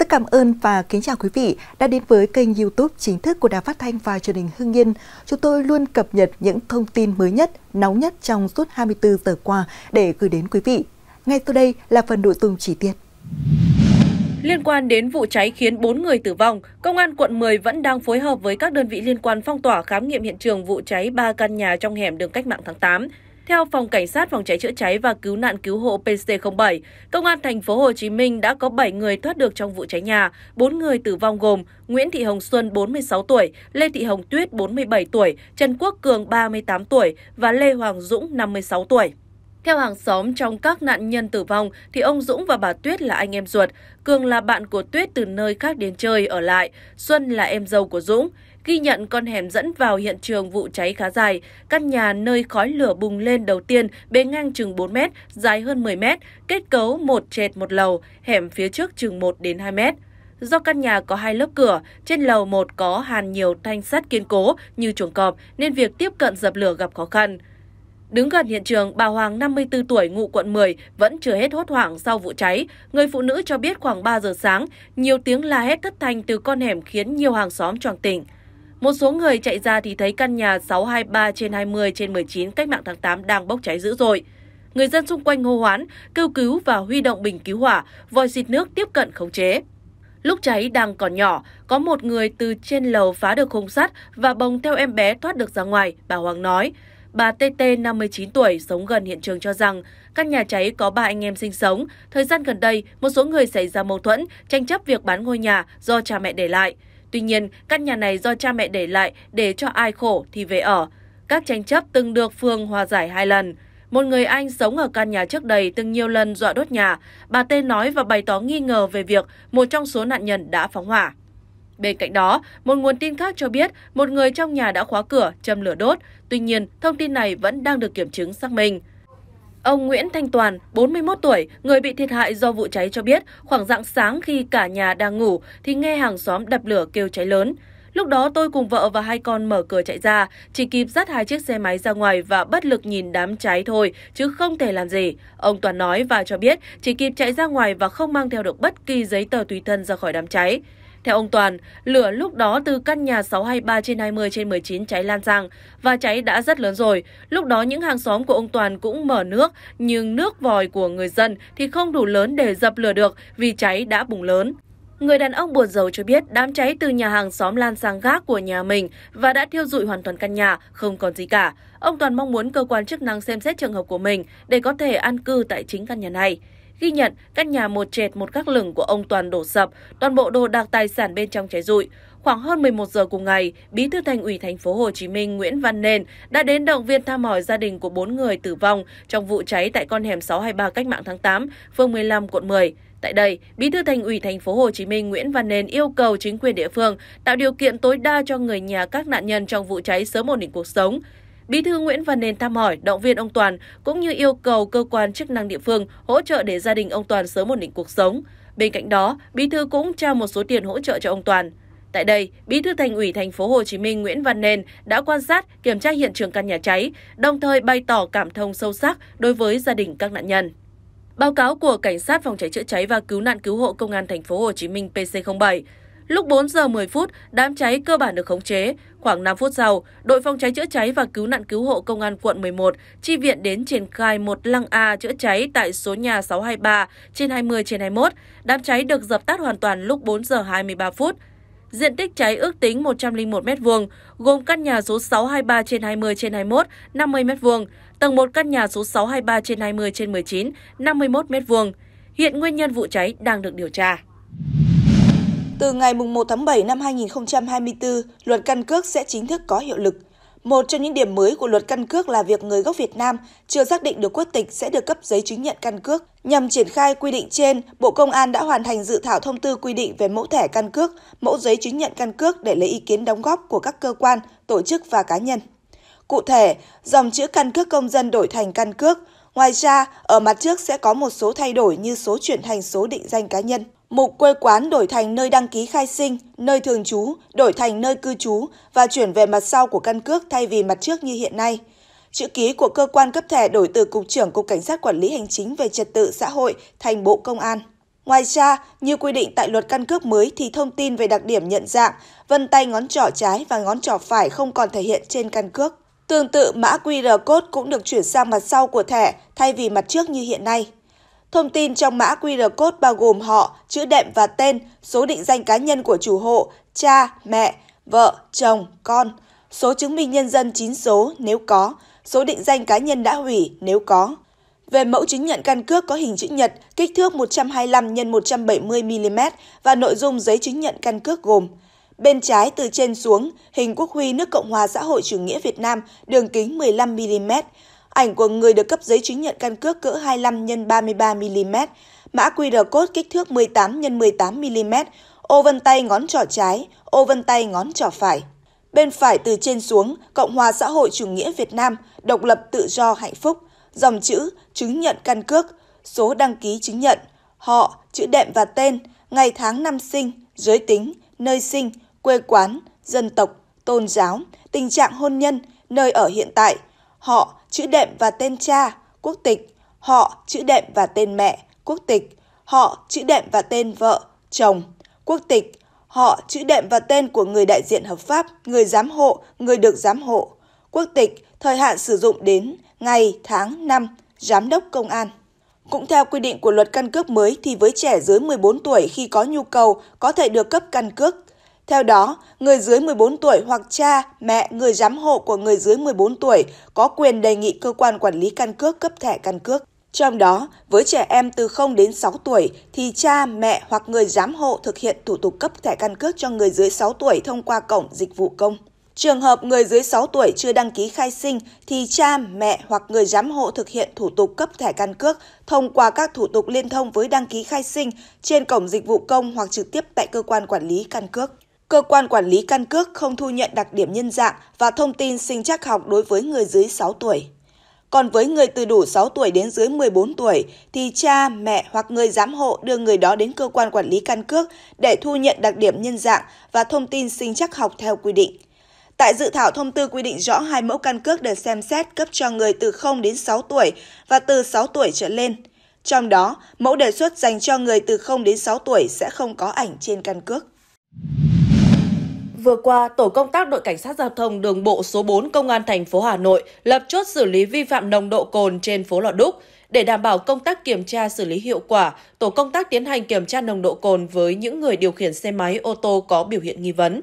Rất cảm ơn và kính chào quý vị đã đến với kênh youtube chính thức của Đài Phát Thanh và truyền hình Hưng Yên. Chúng tôi luôn cập nhật những thông tin mới nhất, nóng nhất trong suốt 24 giờ qua để gửi đến quý vị. Ngay sau đây là phần nội dung chi tiết. Liên quan đến vụ cháy khiến 4 người tử vong, Công an quận 10 vẫn đang phối hợp với các đơn vị liên quan phong tỏa khám nghiệm hiện trường vụ cháy 3 căn nhà trong hẻm đường cách mạng tháng 8. Theo Phòng Cảnh sát Phòng cháy chữa cháy và Cứu nạn Cứu hộ PC07, Công an thành phố Hồ Chí Minh đã có 7 người thoát được trong vụ cháy nhà, 4 người tử vong gồm Nguyễn Thị Hồng Xuân 46 tuổi, Lê Thị Hồng Tuyết 47 tuổi, Trần Quốc Cường 38 tuổi và Lê Hoàng Dũng 56 tuổi. Theo hàng xóm, trong các nạn nhân tử vong thì ông Dũng và bà Tuyết là anh em ruột, Cường là bạn của Tuyết từ nơi khác đến chơi ở lại, Xuân là em dâu của Dũng ghi nhận con hẻm dẫn vào hiện trường vụ cháy khá dài. Căn nhà nơi khói lửa bùng lên đầu tiên bề ngang chừng 4 mét, dài hơn 10 mét, kết cấu một trệt một lầu, hẻm phía trước chừng 1 đến 2 mét. Do căn nhà có hai lớp cửa, trên lầu 1 có hàn nhiều thanh sắt kiên cố như chuồng cọp nên việc tiếp cận dập lửa gặp khó khăn. Đứng gần hiện trường, bà Hoàng 54 tuổi ngụ quận 10 vẫn chưa hết hốt hoảng sau vụ cháy. Người phụ nữ cho biết khoảng 3 giờ sáng, nhiều tiếng la hét thất thanh từ con hẻm khiến nhiều hàng xóm choàng tỉnh. Một số người chạy ra thì thấy căn nhà 623 trên 20 trên 19 cách mạng tháng 8 đang bốc cháy dữ dội. Người dân xung quanh hô hoán, kêu cứu và huy động bình cứu hỏa, vòi xịt nước tiếp cận khống chế. Lúc cháy đang còn nhỏ, có một người từ trên lầu phá được khung sắt và bồng theo em bé thoát được ra ngoài, bà Hoàng nói. Bà TT, 59 tuổi, sống gần hiện trường cho rằng căn nhà cháy có ba anh em sinh sống. Thời gian gần đây, một số người xảy ra mâu thuẫn, tranh chấp việc bán ngôi nhà do cha mẹ để lại. Tuy nhiên, căn nhà này do cha mẹ để lại để cho ai khổ thì về ở. Các tranh chấp từng được phường hòa giải hai lần. Một người Anh sống ở căn nhà trước đây từng nhiều lần dọa đốt nhà. Bà tê nói và bày tỏ nghi ngờ về việc một trong số nạn nhân đã phóng hỏa. Bên cạnh đó, một nguồn tin khác cho biết một người trong nhà đã khóa cửa, châm lửa đốt. Tuy nhiên, thông tin này vẫn đang được kiểm chứng xác minh. Ông Nguyễn Thanh Toàn, 41 tuổi, người bị thiệt hại do vụ cháy cho biết, khoảng rạng sáng khi cả nhà đang ngủ thì nghe hàng xóm đập lửa kêu cháy lớn. Lúc đó tôi cùng vợ và hai con mở cửa chạy ra, chỉ kịp dắt hai chiếc xe máy ra ngoài và bất lực nhìn đám cháy thôi, chứ không thể làm gì. Ông Toàn nói và cho biết chỉ kịp chạy ra ngoài và không mang theo được bất kỳ giấy tờ tùy thân ra khỏi đám cháy. Theo ông Toàn, lửa lúc đó từ căn nhà 623 trên 20 trên 19 cháy lan sang và cháy đã rất lớn rồi. Lúc đó những hàng xóm của ông Toàn cũng mở nước nhưng nước vòi của người dân thì không đủ lớn để dập lửa được vì cháy đã bùng lớn. Người đàn ông buồn giàu cho biết đám cháy từ nhà hàng xóm lan sang gác của nhà mình và đã thiêu dụi hoàn toàn căn nhà, không còn gì cả. Ông Toàn mong muốn cơ quan chức năng xem xét trường hợp của mình để có thể an cư tại chính căn nhà này. Ghi nhận, căn nhà một trệt một gác lửng của ông Toàn đổ sập, toàn bộ đồ đạc tài sản bên trong cháy rụi. Khoảng hơn 11 giờ cùng ngày, Bí thư Thành ủy thành phố Hồ Chí Minh Nguyễn Văn Nên đã đến động viên thăm hỏi gia đình của 4 người tử vong trong vụ cháy tại con hẻm 623 Cách mạng tháng 8, phường 15, quận 10. Tại đây, Bí thư Thành ủy thành phố Hồ Chí Minh Nguyễn Văn Nên yêu cầu chính quyền địa phương tạo điều kiện tối đa cho người nhà các nạn nhân trong vụ cháy sớm ổn định cuộc sống. Bí thư Nguyễn Văn Nền thăm hỏi, động viên ông Toàn cũng như yêu cầu cơ quan chức năng địa phương hỗ trợ để gia đình ông Toàn sớm ổn định cuộc sống. Bên cạnh đó, bí thư cũng trao một số tiền hỗ trợ cho ông Toàn. Tại đây, Bí thư Thành ủy Thành phố Hồ Chí Minh Nguyễn Văn Nền đã quan sát, kiểm tra hiện trường căn nhà cháy, đồng thời bày tỏ cảm thông sâu sắc đối với gia đình các nạn nhân. Báo cáo của Cảnh sát phòng cháy chữa cháy và cứu nạn cứu hộ Công an thành phố Hồ Chí Minh PC07 Lúc 4 giờ 10 phút, đám cháy cơ bản được khống chế. Khoảng 5 phút sau, đội phòng cháy chữa cháy và cứu nạn cứu hộ công an quận 11 chi viện đến triển khai một lăng A chữa cháy tại số nhà 623 trên 20 trên 21. Đám cháy được dập tắt hoàn toàn lúc 4 giờ 23 phút. Diện tích cháy ước tính 101 m2, gồm căn nhà số 623 trên 20 trên 21, 50 m2, tầng 1 căn nhà số 623 trên 20 trên 19, 51 m2. Hiện nguyên nhân vụ cháy đang được điều tra. Từ ngày 1 tháng 7 năm 2024, luật căn cước sẽ chính thức có hiệu lực. Một trong những điểm mới của luật căn cước là việc người gốc Việt Nam chưa xác định được quốc tịch sẽ được cấp giấy chứng nhận căn cước. Nhằm triển khai quy định trên, Bộ Công an đã hoàn thành dự thảo thông tư quy định về mẫu thẻ căn cước, mẫu giấy chứng nhận căn cước để lấy ý kiến đóng góp của các cơ quan, tổ chức và cá nhân. Cụ thể, dòng chữ căn cước công dân đổi thành căn cước. Ngoài ra, ở mặt trước sẽ có một số thay đổi như số chuyển thành số định danh cá nhân. Mục quê quán đổi thành nơi đăng ký khai sinh, nơi thường trú, đổi thành nơi cư trú và chuyển về mặt sau của căn cước thay vì mặt trước như hiện nay. Chữ ký của cơ quan cấp thẻ đổi từ Cục trưởng Cục Cảnh sát Quản lý Hành chính về Trật tự xã hội thành Bộ Công an. Ngoài ra, như quy định tại luật căn cước mới thì thông tin về đặc điểm nhận dạng, vân tay ngón trỏ trái và ngón trỏ phải không còn thể hiện trên căn cước. Tương tự, mã QR code cũng được chuyển sang mặt sau của thẻ thay vì mặt trước như hiện nay. Thông tin trong mã QR code bao gồm họ, chữ đệm và tên, số định danh cá nhân của chủ hộ, cha, mẹ, vợ, chồng, con, số chứng minh nhân dân 9 số nếu có, số định danh cá nhân đã hủy nếu có. Về mẫu chứng nhận căn cước có hình chữ nhật, kích thước 125 x 170 mm và nội dung giấy chứng nhận căn cước gồm: bên trái từ trên xuống, hình quốc huy nước Cộng hòa xã hội chủ nghĩa Việt Nam, đường kính 15 mm, Ảnh của người được cấp giấy chứng nhận căn cước cỡ 25 x 33 mm, mã QR code kích thước 18 x 18 mm, ô vân tay ngón trỏ trái, ô vân tay ngón trỏ phải. Bên phải từ trên xuống, Cộng hòa xã hội chủ nghĩa Việt Nam, độc lập tự do hạnh phúc, dòng chữ, chứng nhận căn cước, số đăng ký chứng nhận, họ, chữ đệm và tên, ngày tháng năm sinh, giới tính, nơi sinh, quê quán, dân tộc, tôn giáo, tình trạng hôn nhân, nơi ở hiện tại – họ, chữ đệm và tên cha, quốc tịch, họ, chữ đệm và tên mẹ, quốc tịch, họ, chữ đệm và tên vợ, chồng, quốc tịch, họ, chữ đệm và tên của người đại diện hợp pháp, người giám hộ, người được giám hộ, quốc tịch, thời hạn sử dụng đến ngày, tháng, năm, giám đốc công an. Cũng theo quy định của luật căn cước mới thì với trẻ dưới 14 tuổi khi có nhu cầu có thể được cấp căn cước theo đó, người dưới 14 tuổi hoặc cha, mẹ, người giám hộ của người dưới 14 tuổi có quyền đề nghị cơ quan quản lý căn cước cấp thẻ căn cước. Trong đó, với trẻ em từ 0 đến 6 tuổi thì cha, mẹ hoặc người giám hộ thực hiện thủ tục cấp thẻ căn cước cho người dưới 6 tuổi thông qua cổng dịch vụ công. Trường hợp người dưới 6 tuổi chưa đăng ký khai sinh thì cha, mẹ hoặc người giám hộ thực hiện thủ tục cấp thẻ căn cước thông qua các thủ tục liên thông với đăng ký khai sinh trên cổng dịch vụ công hoặc trực tiếp tại cơ quan quản lý căn cước. Cơ quan quản lý căn cước không thu nhận đặc điểm nhân dạng và thông tin sinh trắc học đối với người dưới 6 tuổi. Còn với người từ đủ 6 tuổi đến dưới 14 tuổi thì cha, mẹ hoặc người giám hộ đưa người đó đến cơ quan quản lý căn cước để thu nhận đặc điểm nhân dạng và thông tin sinh trắc học theo quy định. Tại dự thảo thông tư quy định rõ hai mẫu căn cước được xem xét cấp cho người từ 0 đến 6 tuổi và từ 6 tuổi trở lên. Trong đó, mẫu đề xuất dành cho người từ 0 đến 6 tuổi sẽ không có ảnh trên căn cước. Vừa qua, tổ công tác đội cảnh sát giao thông đường bộ số 4 công an thành phố Hà Nội lập chốt xử lý vi phạm nồng độ cồn trên phố Lò Đúc. Để đảm bảo công tác kiểm tra xử lý hiệu quả, tổ công tác tiến hành kiểm tra nồng độ cồn với những người điều khiển xe máy ô tô có biểu hiện nghi vấn.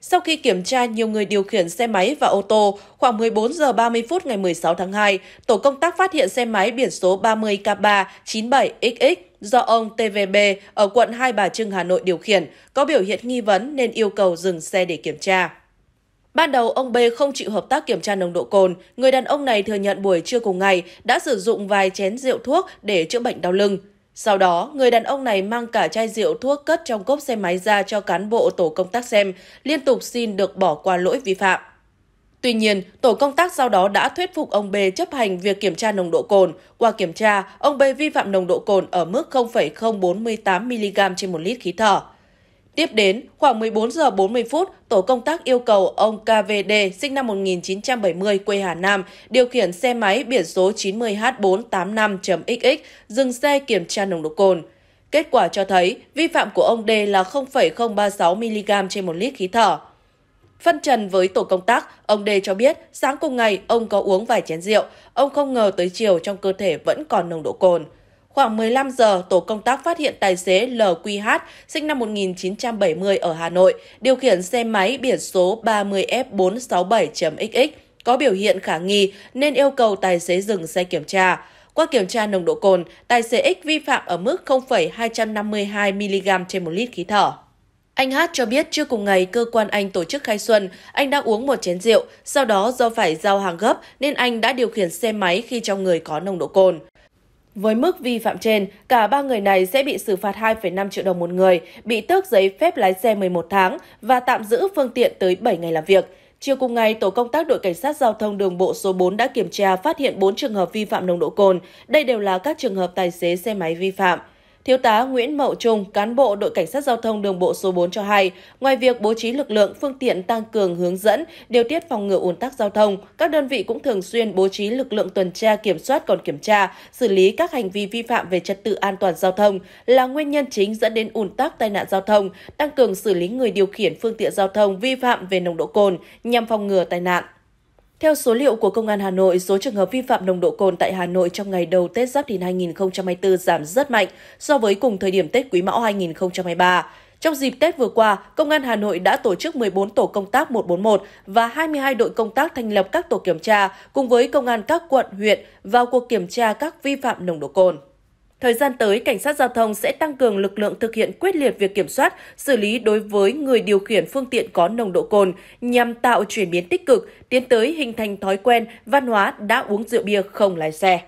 Sau khi kiểm tra nhiều người điều khiển xe máy và ô tô, khoảng 14 giờ 30 phút ngày 16 tháng 2, tổ công tác phát hiện xe máy biển số 30K397XX do ông TVB ở quận Hai Bà Trưng, Hà Nội điều khiển, có biểu hiện nghi vấn nên yêu cầu dừng xe để kiểm tra. Ban đầu, ông B không chịu hợp tác kiểm tra nồng độ cồn. Người đàn ông này thừa nhận buổi trưa cùng ngày đã sử dụng vài chén rượu thuốc để chữa bệnh đau lưng. Sau đó, người đàn ông này mang cả chai rượu thuốc cất trong cốp xe máy ra cho cán bộ tổ công tác xem, liên tục xin được bỏ qua lỗi vi phạm. Tuy nhiên, tổ công tác sau đó đã thuyết phục ông B chấp hành việc kiểm tra nồng độ cồn. Qua kiểm tra, ông B vi phạm nồng độ cồn ở mức 0,048mg trên một lít khí thở. Tiếp đến, khoảng 14 giờ 40 phút, tổ công tác yêu cầu ông KVD sinh năm 1970 quê Hà Nam điều khiển xe máy biển số 90H485.XX dừng xe kiểm tra nồng độ cồn. Kết quả cho thấy vi phạm của ông D là 0,036mg trên 1 lít khí thở. Phân trần với tổ công tác, ông D cho biết sáng cùng ngày ông có uống vài chén rượu, ông không ngờ tới chiều trong cơ thể vẫn còn nồng độ cồn. Khoảng 15 giờ, tổ công tác phát hiện tài xế LQH sinh năm 1970 ở Hà Nội, điều khiển xe máy biển số 30F467.XX có biểu hiện khả nghi nên yêu cầu tài xế dừng xe kiểm tra. Qua kiểm tra nồng độ cồn, tài xế X vi phạm ở mức 0,252 mg trên 1 lít khí thở. Anh Hát cho biết trước cùng ngày cơ quan anh tổ chức khai xuân, anh đã uống một chén rượu, sau đó do phải giao hàng gấp nên anh đã điều khiển xe máy khi trong người có nồng độ cồn. Với mức vi phạm trên, cả ba người này sẽ bị xử phạt 2,5 triệu đồng một người, bị tước giấy phép lái xe 11 tháng và tạm giữ phương tiện tới 7 ngày làm việc. Chiều cùng ngày, tổ công tác đội cảnh sát giao thông đường bộ số 4 đã kiểm tra phát hiện 4 trường hợp vi phạm nồng độ cồn. Đây đều là các trường hợp tài xế xe máy vi phạm. Thiếu tá Nguyễn Mậu Trung, cán bộ đội cảnh sát giao thông đường bộ số 4 cho hay, ngoài việc bố trí lực lượng phương tiện tăng cường hướng dẫn, điều tiết phòng ngừa ùn tắc giao thông, các đơn vị cũng thường xuyên bố trí lực lượng tuần tra kiểm soát còn kiểm tra, xử lý các hành vi vi phạm về trật tự an toàn giao thông là nguyên nhân chính dẫn đến ùn tắc tai nạn giao thông, tăng cường xử lý người điều khiển phương tiện giao thông vi phạm về nồng độ cồn nhằm phòng ngừa tai nạn. Theo số liệu của Công an Hà Nội, số trường hợp vi phạm nồng độ cồn tại Hà Nội trong ngày đầu Tết Giáp Thìn 2024 giảm rất mạnh so với cùng thời điểm Tết Quý Mão 2023. Trong dịp Tết vừa qua, Công an Hà Nội đã tổ chức 14 tổ công tác 141 và 22 đội công tác thành lập các tổ kiểm tra cùng với công an các quận, huyện vào cuộc kiểm tra các vi phạm nồng độ cồn. Thời gian tới, cảnh sát giao thông sẽ tăng cường lực lượng thực hiện quyết liệt việc kiểm soát, xử lý đối với người điều khiển phương tiện có nồng độ cồn nhằm tạo chuyển biến tích cực, tiến tới hình thành thói quen, văn hóa đã uống rượu bia không lái xe.